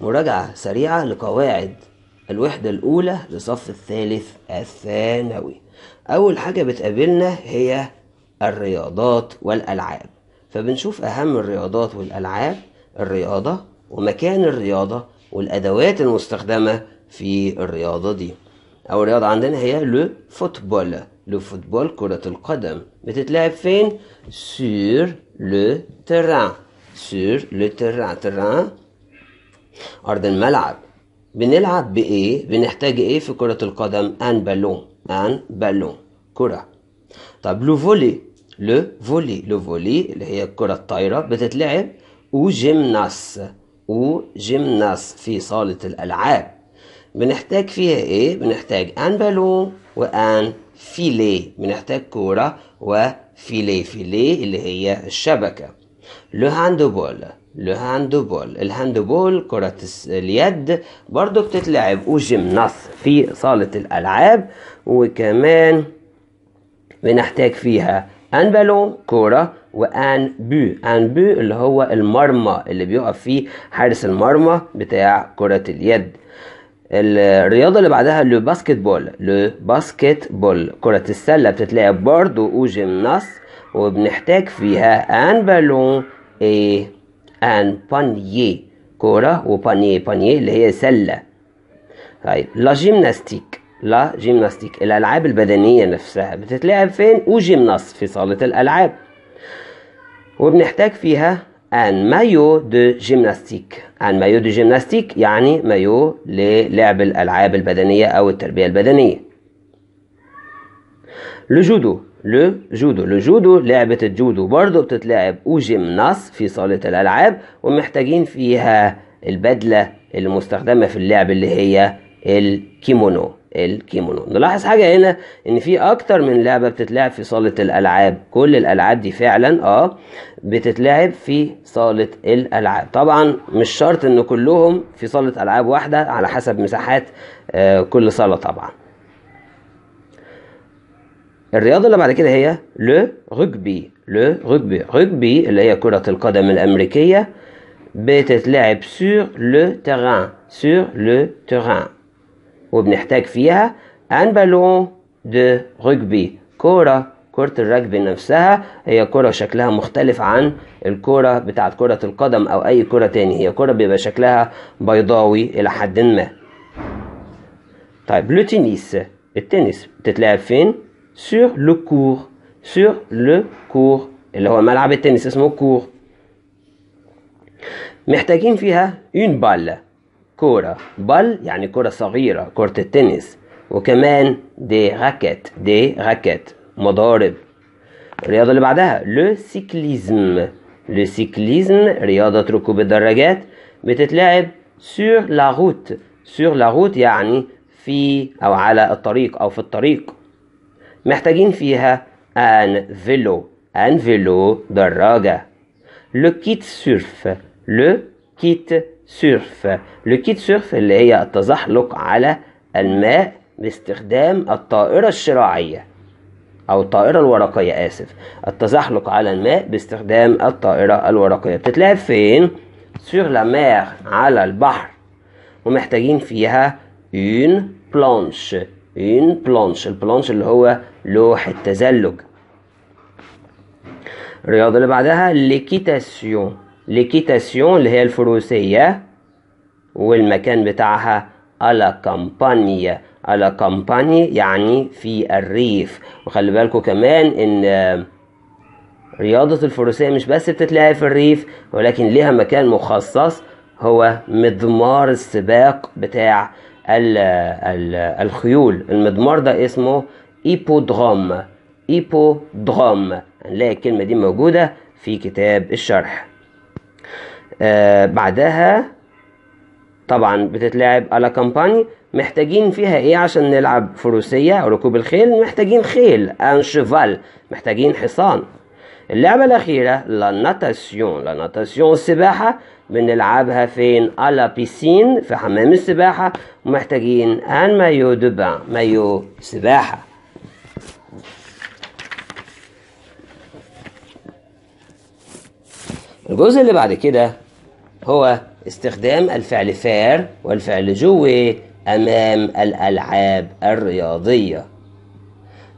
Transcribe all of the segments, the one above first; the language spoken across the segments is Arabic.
مراجعة سريعة لقواعد الوحدة الأولى لصف الثالث الثانوي أول حاجة بتقابلنا هي الرياضات والألعاب فبنشوف أهم الرياضات والألعاب الرياضة ومكان الرياضة والأدوات المستخدمة في الرياضة دي أول رياضة عندنا هي لو فوتبول لو فوتبول كرة القدم بتتلعب فين؟ سور لو تران سور لو تران تران أرض الملعب بنلعب بإيه بنحتاج إيه في كرة القدم أن بالون أن بالون كرة طب لو فولي لو فولي لو فولي اللي هي الكرة الطايرة بتتلعب أو جيمناس أو جيمناس في صالة الألعاب بنحتاج فيها إيه بنحتاج أن بالون وأن فيلي بنحتاج كرة وفيلي فيلي اللي هي الشبكة لو هاندبول الهاندبول الهاندبول كرة اليد برضو بتتلعب وجمناس في صالة الألعاب وكمان بنحتاج فيها ان بالون كرة وان بو ان بو اللي هو المرمى اللي بيقف فيه حارس المرمى بتاع كرة اليد الرياضة اللي بعدها لو باسكت بول لو باسكت بول كرة السلة بتتلعب برضو وجمناس وبنحتاج فيها ان بالون ايه ان بانيي كرة وبانيي بانيي اللي هي سلة طيب لا جيمناستيك لا جيمناستيك الألعاب البدنية نفسها بتتلعب فين وجيمناس في صالة الألعاب وبنحتاج فيها ان مايو دو جيمناستيك ان مايو دو جيمناستيك يعني مايو للعب الألعاب البدنية أو التربية البدنية لجودو لو جودو لو جودو لعبة الجودو برضو بتتلعب وجيمناس في صالة الألعاب ومحتاجين فيها البدلة المستخدمة في اللعب اللي هي الكيمونو الكيمونو نلاحظ حاجة هنا ان في اكتر من لعبة بتتلعب في صالة الالعاب كل الالعاب دي فعلا اه بتتلعب في صالة الالعاب طبعا مش شرط ان كلهم في صالة العاب واحدة على حسب مساحات آه كل صالة طبعا الرياضة اللي بعد كده هي لو رجبي لو رجبي رجبي اللي هي كرة القدم الأمريكية بتتلعب سور لو تيران سور لو تيران وبنحتاج فيها ان بالون دو رجبي كرة كرة الرجبي نفسها هي كرة شكلها مختلف عن الكرة بتاعت كرة القدم أو أي كرة تاني هي كرة بيبقى شكلها بيضاوي إلى حد ما طيب لو تنس التنس بتتلعب فين؟ sur le cours sur le cours اللي هو ملعب التنس اسمه كور محتاجين فيها اون بالا كورة بال يعني كورة صغيرة كرة التنس وكمان دي راكت دي راكت مضارب الرياضة اللي بعدها لو سيكليزم لو سيكليزم رياضة ركوب الدراجات بتتلعب سور لا روت سور لا روت يعني في أو على الطريق أو في الطريق محتاجين فيها ان فيلو ان فيلو دراجة لو كيت سيرف لو كيت سيرف لو كيت سيرف اللي هي التزحلق على الماء باستخدام الطائرة الشراعية أو الطائرة الورقية آسف التزحلق على الماء باستخدام الطائرة الورقية بتتلعب فين؟ سور لا على البحر ومحتاجين فيها une planche ان بلانش البلانش اللي هو لوح التزلج الرياضة اللي بعدها ليكيتاسيون ليكيتاسيون اللي هي الفروسية والمكان بتاعها على كامبانيا على كامباني يعني في الريف وخلي بالكم كمان ان رياضة الفروسية مش بس بتتلاقي في الريف ولكن ليها مكان مخصص هو مضمار السباق بتاع الخيول المضمار ده اسمه ايبودروم ايبودروم هنلاقي الكلمة دي موجودة في كتاب الشرح آه بعدها طبعا بتتلعب على كامباني محتاجين فيها ايه عشان نلعب فروسية ركوب الخيل محتاجين خيل ان شيفال محتاجين حصان اللعبة الأخيرة لا ناتاسيون لا ناتاسيون السباحة بنلعبها فين على بيسين في حمام السباحة ومحتاجين ان مايو دو بان مايو سباحة الجزء اللي بعد كده هو استخدام الفعل فار والفعل جوي أمام الألعاب الرياضية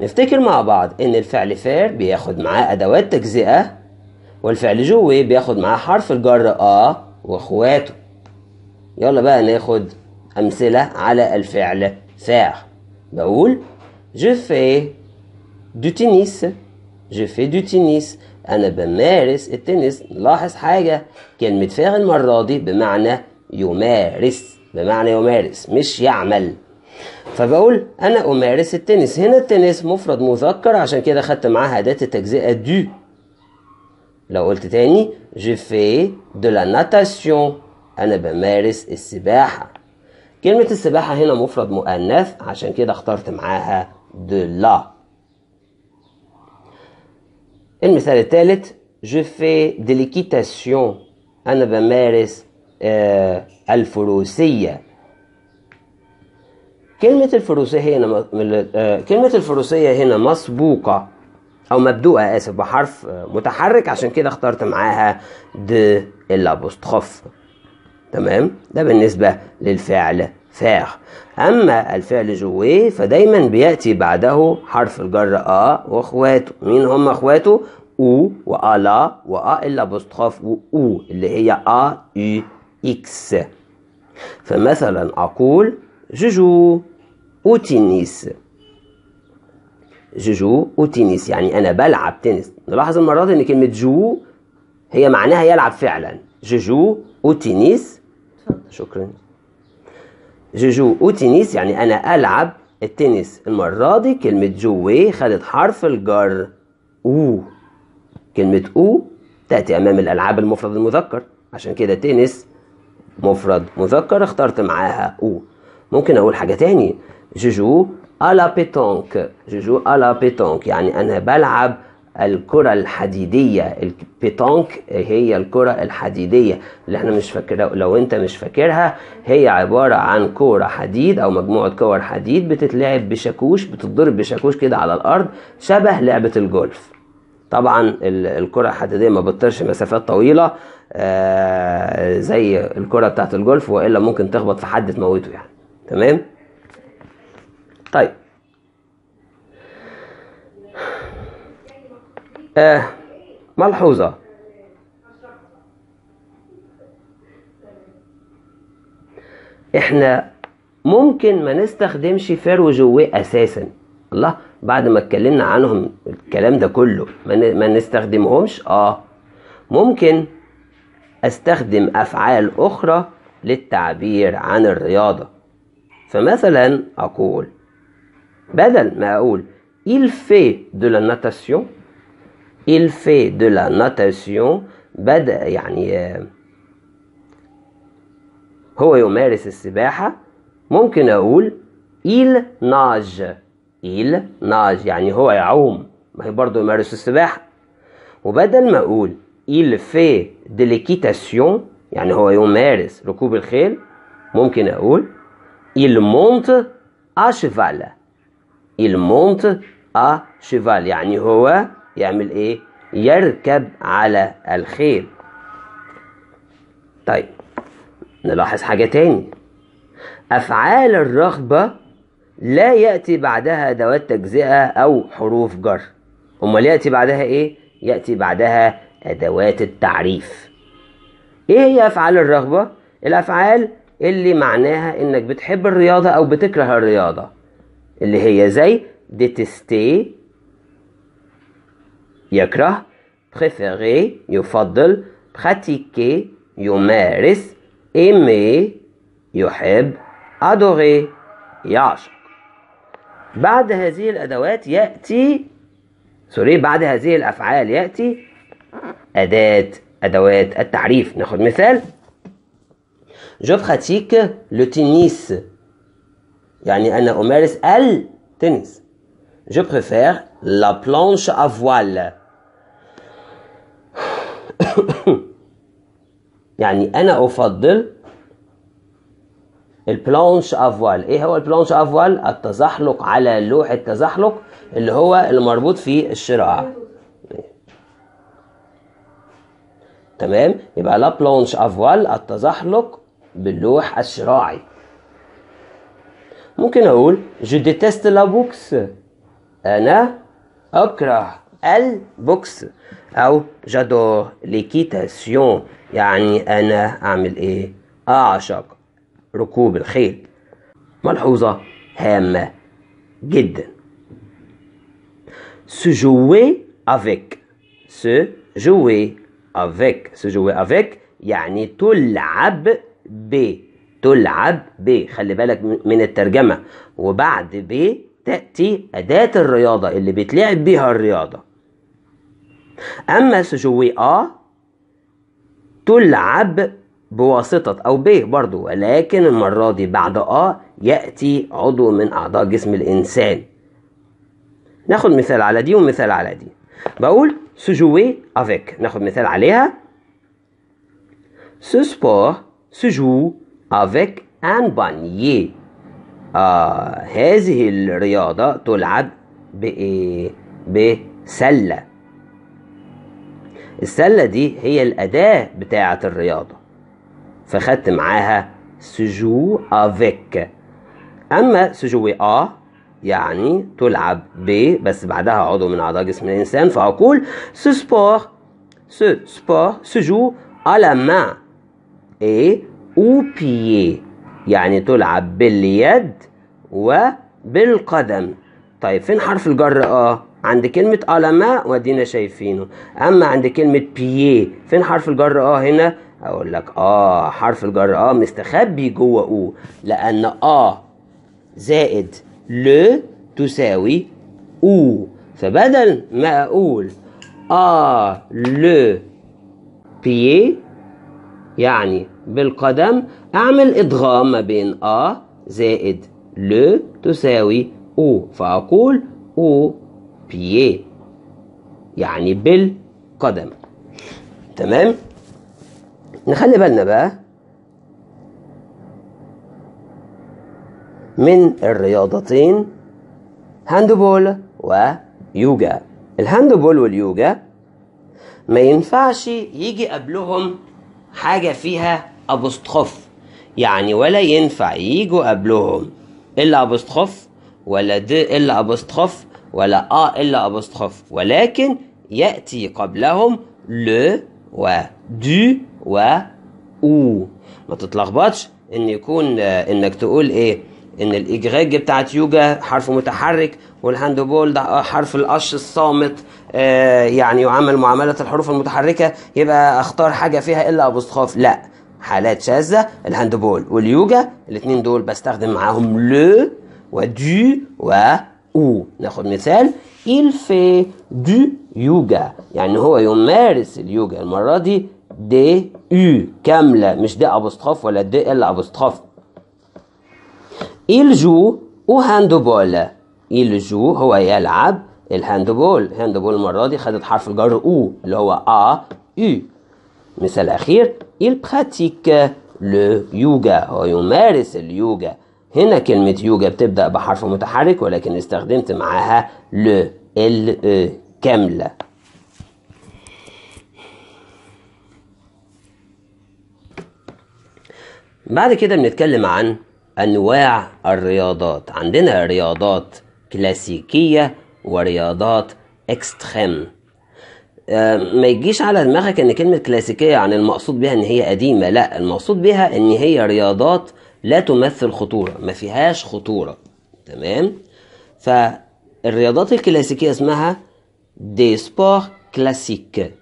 نفتكر مع بعض إن الفعل فير بياخد معاه أدوات تجزئة والفعل جوي بياخد معاه حرف الجر آ وإخواته يلا بقى ناخد أمثلة على الفعل فير بقول je fais du tennis je fais du tennis أنا بمارس التنس نلاحظ حاجة كلمة فاعل المرة دي بمعنى يمارس بمعنى يمارس مش يعمل فبقول انا امارس التنس هنا التنس مفرد مذكر عشان كده خدت معاها اداه التجزئه دو لو قلت تاني je fais de la natation انا بمارس السباحه كلمه السباحه هنا مفرد مؤنث عشان كده اخترت معاها de la المثال الثالث je fais de l'équitation انا بمارس آه الفروسيه كلمة الفروسية هنا آه، كلمة الفروسية هنا مسبوقة أو مبدوءة آسف بحرف آه، متحرك عشان كده اخترت معاها د الابوستخوف تمام ده بالنسبة للفعل فاغ أما الفعل جوي إيه، فدايما بيأتي بعده حرف الجر أ وإخواته مين هم إخواته؟ أو وألا وأ الابوستخوف وأو اللي هي أ إي إكس فمثلا أقول Je joue au tennis. Je joue au tennis يعني أنا بلعب تنس نلاحظ المره دي إن كلمة جو هي معناها يلعب فعلا Je joue au tennis شكرا Je joue au tennis يعني أنا ألعب التنس المرة دي كلمة جوي خدت حرف الجر أو كلمة أو تأتي أمام الألعاب المفرد المذكر عشان كده تنس مفرد مذكر اخترت معاها أو ممكن أقول حاجة تاني جوجو ألا بيتونك جوجو ألا بيتونك يعني أنا بلعب الكرة الحديدية البيتونك هي الكرة الحديدية اللي احنا مش فاكرها لو انت مش فاكرها هي عبارة عن كرة حديد او مجموعة كور حديد بتتلعب بشاكوش بتتضرب بشاكوش كده على الارض شبه لعبة الجولف طبعا الكرة الحديدية ما بتطيرش مسافات طويلة آه، زي الكرة بتاعت الجولف والا ممكن تخبط في حد تموته يعني تمام طيب آه ملحوظة احنا ممكن ما نستخدمش فرو جويه اساسا الله بعد ما اتكلمنا عنهم الكلام ده كله ما نستخدمهمش اه ممكن استخدم افعال اخرى للتعبير عن الرياضه فمثلا أقول بدل ما أقول il fait de la natation il fait de la natation بدأ يعني آه، هو يمارس السباحة ممكن أقول il nage il nage يعني هو يعوم ما هي برضه يمارس السباحة وبدل ما أقول il fait de l'équitation يعني هو يمارس ركوب الخيل ممكن أقول il monte à cheval il monte à cheval يعني هو يعمل ايه يركب على الخيل طيب نلاحظ حاجة تاني أفعال الرغبة لا يأتي بعدها أدوات تجزئة أو حروف جر أمال يأتي بعدها إيه؟ يأتي بعدها أدوات التعريف إيه هي أفعال الرغبة؟ الأفعال اللي معناها انك بتحب الرياضة او بتكره الرياضة اللي هي زي ديتستي يكره بريفيري يفضل براتيكي يمارس ايمي يحب ادوغي يعشق بعد هذه الادوات ياتي سوري بعد هذه الافعال ياتي اداه ادوات التعريف ناخد مثال جو براتيك لو تنس يعني أنا أمارس التنس Je préfère la planche à voile. يعني أنا أفضل البلانش افوال ايه هو البلانش افوال التزحلق على لوح التزحلق اللي هو المربوط في الشراع تمام يبقى لا بلانش افوال التزحلق باللوح الشراعي ممكن أقول je ديتيست لا بوكس أنا أكره البوكس أو جادور ليكيتاسيون يعني أنا أعمل إيه؟ أعشق ركوب الخيل ملحوظة هامة جدا سو جوي افيك سو جوي افيك سو جوي افيك يعني تلعب ب تلعب ب خلي بالك من الترجمة وبعد ب تأتي أداة الرياضة اللي بيتلعب بيها الرياضة أما سجوي أ تلعب بواسطة أو ب برضو ولكن المرة دي بعد أ يأتي عضو من أعضاء جسم الإنسان ناخد مثال على دي ومثال على دي بقول سجوي أفيك ناخد مثال عليها سو سبور se joue avec un panier. آه euh, هذه الرياضة تلعب بإيه؟ بسلة السلة دي هي الأداة بتاعة الرياضة فخدت معاها سجو افيك أما سجو آ يعني تلعب ب بس بعدها عضو من أعضاء جسم الإنسان فأقول سو سبور سو سبور سجو على ما ايه اوبيي يعني تلعب باليد وبالقدم طيب فين حرف الجر اه عند كلمة ألما ودينا شايفينه أما عند كلمة بيي فين حرف الجر آه هنا أقول لك آه حرف الجر آه مستخبي جوه أو لأن آه زائد ل تساوي أو فبدل ما أقول آه ل بيي يعني بالقدم أعمل إدغام ما بين أ زائد ل تساوي أو فأقول أو بيي إيه، يعني بالقدم تمام نخلي بالنا بقى من الرياضتين هاندبول ويوجا الهاندبول واليوجا ما ينفعش يجي قبلهم حاجة فيها أبوستخوف يعني ولا ينفع يجوا قبلهم إلا أبوستخوف ولا د إلا أبوستخوف ولا آ إلا أبوستخوف ولكن يأتي قبلهم لو و دو و أو ما تتلخبطش إن يكون إنك تقول إيه ان الاجريج بتاعت يوجا حرف متحرك والهاندبول ده حرف القش الصامت آه، يعني يعامل معاملة الحروف المتحركة يبقى اختار حاجة فيها الا ابوستخاف لا حالات شاذة الهاندبول واليوجا الاثنين دول بستخدم معاهم لو ودي و او ناخد مثال il fait du yoga يعني هو يمارس اليوجا المرة دي دي يو كاملة مش دي أبوستخاف ولا دي إلا أبوستخاف il joue au handball il joue هو يلعب الهاندبول هاندبول المرة دي خدت حرف الجر او اللي هو ا يو مثال أخير il pratique le yoga هو يمارس اليوجا هنا كلمة يوجا بتبدأ بحرف متحرك ولكن استخدمت معاها ل ال او كاملة بعد كده بنتكلم عن أنواع الرياضات عندنا رياضات كلاسيكية ورياضات اكستريم آه، ما يجيش على دماغك ان كلمة كلاسيكية عن المقصود بها ان هي قديمة لا المقصود بها ان هي رياضات لا تمثل خطورة ما فيهاش خطورة تمام فالرياضات الكلاسيكية اسمها دي سبور كلاسيك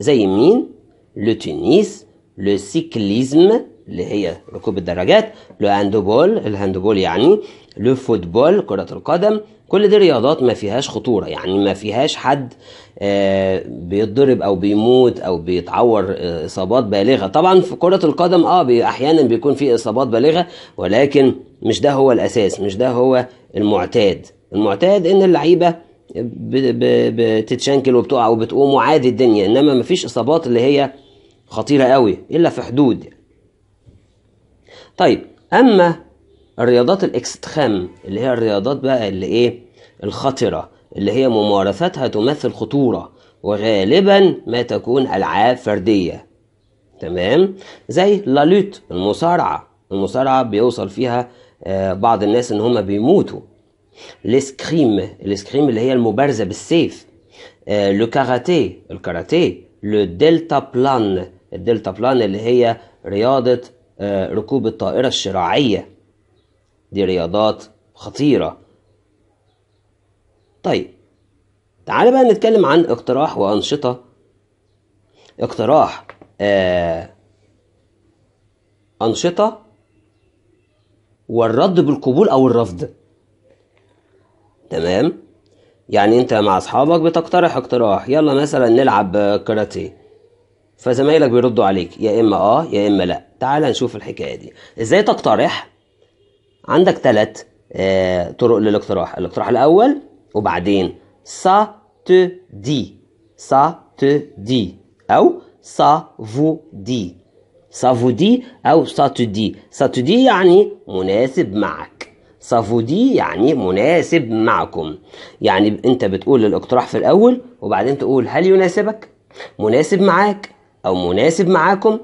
زي مين لو تنس لو سيكليزم اللي هي ركوب الدراجات لو هاندبول الهاندبول يعني لو فوتبول كرة القدم كل دي رياضات ما فيهاش خطورة يعني ما فيهاش حد آه، بيتضرب او بيموت او بيتعور آه، اصابات بالغة طبعا في كرة القدم اه احيانا بيكون في اصابات بالغة ولكن مش ده هو الاساس مش ده هو المعتاد المعتاد ان اللعيبة بتتشنكل وبتقع وبتقوم وعادي الدنيا انما مفيش اصابات اللي هي خطيره قوي الا في حدود طيب اما الرياضات الاكستخام اللي هي الرياضات بقى اللي ايه الخطره اللي هي ممارستها تمثل خطوره وغالبا ما تكون العاب فرديه تمام زي لالوت المصارعه المصارعه بيوصل فيها آه، بعض الناس ان هم بيموتوا الاسكريم الاسكريم اللي هي المبارزه بالسيف آه، لو كاراتيه الكاراتيه لو دلتا بلان الدلتا بلان اللي هي رياضه آه، ركوب الطائرة الشراعية دي رياضات خطيرة طيب تعال بقى نتكلم عن اقتراح وأنشطة اقتراح آه أنشطة والرد بالقبول أو الرفض تمام يعني أنت مع أصحابك بتقترح اقتراح يلا مثلا نلعب كاراتيه فزمايلك بيردوا عليك يا اما اه يا اما لا تعال نشوف الحكايه دي ازاي تقترح عندك ثلاث آه طرق للاقتراح الاقتراح الاول وبعدين سا تو دي سا تو دي او سا فو دي سا فو دي او سا تو دي سا تو دي يعني مناسب معك سا فو دي يعني مناسب معكم يعني انت بتقول الاقتراح في الاول وبعدين تقول هل يناسبك مناسب معاك أو مناسب معاكم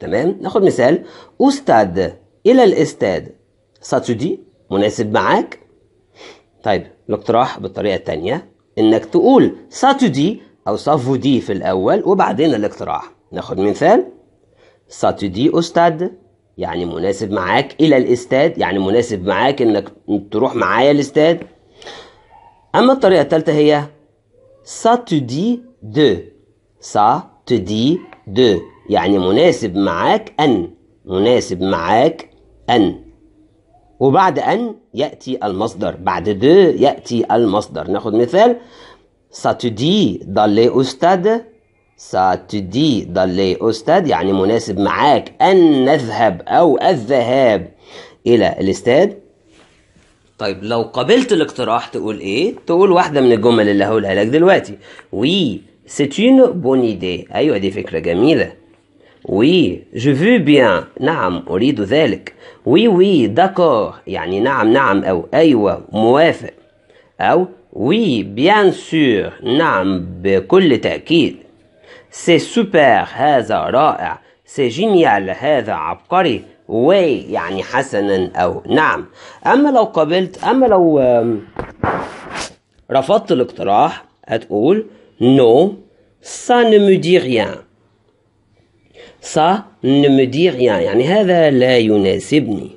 تمام ناخد مثال أستاد إلى الاستاد ساتودي مناسب معاك طيب الاقتراح بالطريقة التانية إنك تقول ساتودي أو سافودي في الأول وبعدين الاقتراح ناخد مثال ساتودي أستاد يعني مناسب معاك إلى الاستاد يعني مناسب معاك إنك تروح معايا الاستاد أما الطريقة الثالثة هي ساتودي دو سا te dit يعني مناسب معاك أن مناسب معاك أن وبعد أن يأتي المصدر بعد دو يأتي المصدر ناخد مثال سا te dit d'aller au stade Ça te يعني مناسب معاك أن نذهب أو الذهاب إلى الاستاد طيب لو قبلت الاقتراح تقول ايه تقول واحده من الجمل اللي هقولها لك دلوقتي وي C'est une bonne idée أيوة دي فكرة جميلة Oui, je veux bien. نعم أريد ذلك. Oui, oui, d'accord. يعني نعم نعم أو أيوة موافق. أو oui, bien sûr. نعم بكل تأكيد. C'est super. هذا رائع. C'est génial. هذا عبقري. Oui يعني حسنا أو نعم. أما لو قبلت أما لو رفضت الاقتراح هتقول Non, ça ne me dit rien. Ça ne me dit rien. يعني هذا لا يناسبني.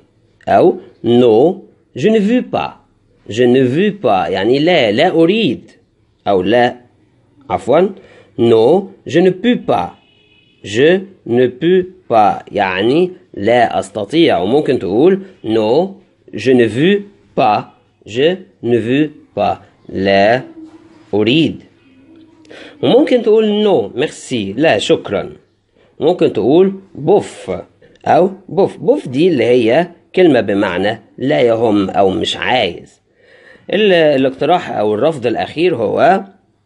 ou? non, je ne veux pas. Je ne veux pas. يعني لا لا أريد. ou لا عفوا non, je ne peux pas. Je ne peux pas. يعني لا أستطيع. وممكن تقول non, je ne veux pas. Je ne veux pas. لا أريد. وممكن تقول نو ميرسي لا شكرا ممكن تقول بوف أو بوف بوف دي اللي هي كلمة بمعنى لا يهم أو مش عايز الاقتراح أو الرفض الأخير هو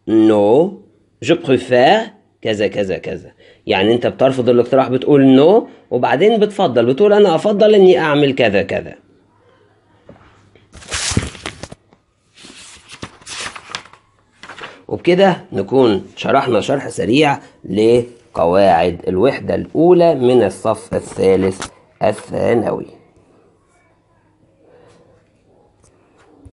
نو جو بريفير كذا كذا كذا يعني انت بترفض الاقتراح بتقول نو وبعدين بتفضل بتقول انا افضل اني اعمل كذا كذا وبكده نكون شرحنا شرح سريع لقواعد الوحدة الأولى من الصف الثالث الثانوي